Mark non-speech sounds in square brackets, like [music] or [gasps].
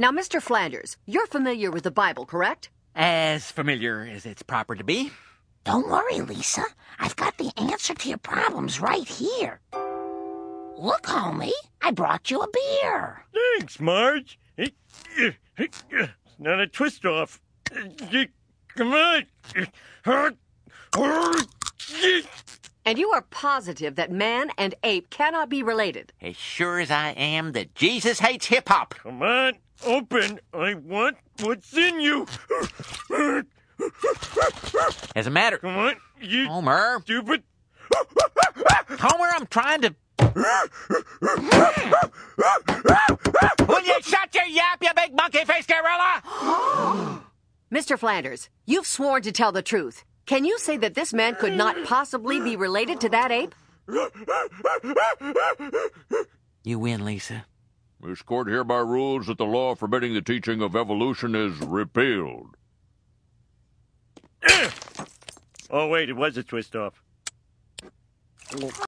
Now, Mr. Flanders, you're familiar with the Bible, correct? As familiar as it's proper to be. Don't worry, Lisa. I've got the answer to your problems right here. Look, homie, I brought you a beer. Thanks, Marge. Not a twist off. Come on. And you are positive that man and ape cannot be related. As sure as I am that Jesus hates hip hop. Come on. Open. I want what's in you. As a matter. Come on, you Homer. Stupid. Homer, I'm trying to. Will you shut your yap, you big monkey face, gorilla? [gasps] Mr. Flanders, you've sworn to tell the truth. Can you say that this man could not possibly be related to that ape? You win, Lisa. This court hereby rules that the law forbidding the teaching of evolution is repealed. [coughs] oh, wait, it was a twist off.